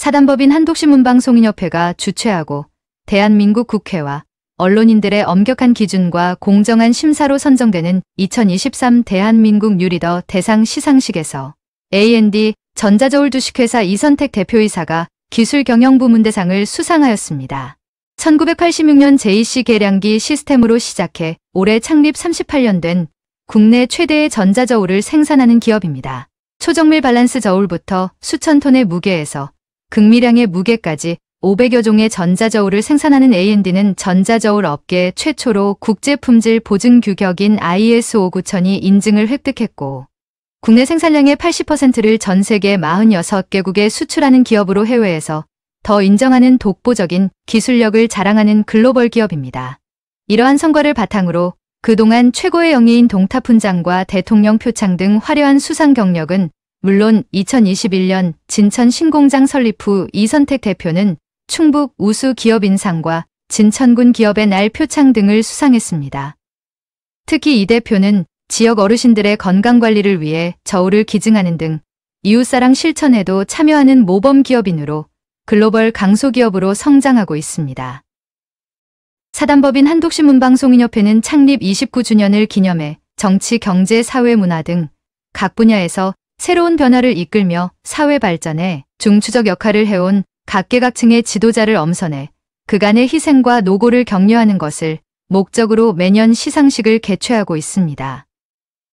사단법인 한독신문방송인협회가 주최하고 대한민국 국회와 언론인들의 엄격한 기준과 공정한 심사로 선정되는 2023 대한민국 뉴리더 대상 시상식에서 A&D n 전자저울 주식회사 이선택 대표이사가 기술경영부문대상을 수상하였습니다. 1986년 JC 계량기 시스템으로 시작해 올해 창립 38년 된 국내 최대의 전자저울을 생산하는 기업입니다. 초정밀 밸런스 저울부터 수천 톤의 무게에서 극미량의 무게까지 500여 종의 전자저울을 생산하는 AMD는 전자저울 업계 최초로 국제품질 보증 규격인 ISO 9000이 인증을 획득했고 국내 생산량의 80%를 전 세계 46개국에 수출하는 기업으로 해외에서 더 인정하는 독보적인 기술력을 자랑하는 글로벌 기업입니다. 이러한 성과를 바탕으로 그동안 최고의 영예인 동타훈장과 대통령 표창 등 화려한 수상 경력은 물론 2021년 진천 신공장 설립 후 이선택 대표는 충북 우수 기업 인상과 진천군 기업의 날 표창 등을 수상했습니다. 특히 이 대표는 지역 어르신들의 건강관리를 위해 저울을 기증하는 등 이웃사랑 실천에도 참여하는 모범기업인으로 글로벌 강소기업으로 성장하고 있습니다. 사단법인 한독신문방송인협회는 창립 29주년을 기념해 정치, 경제, 사회, 문화 등 각 분야에서 새로운 변화를 이끌며 사회 발전에 중추적 역할을 해온 각계각층의 지도자를 엄선해 그간의 희생과 노고를 격려하는 것을 목적으로 매년 시상식을 개최하고 있습니다.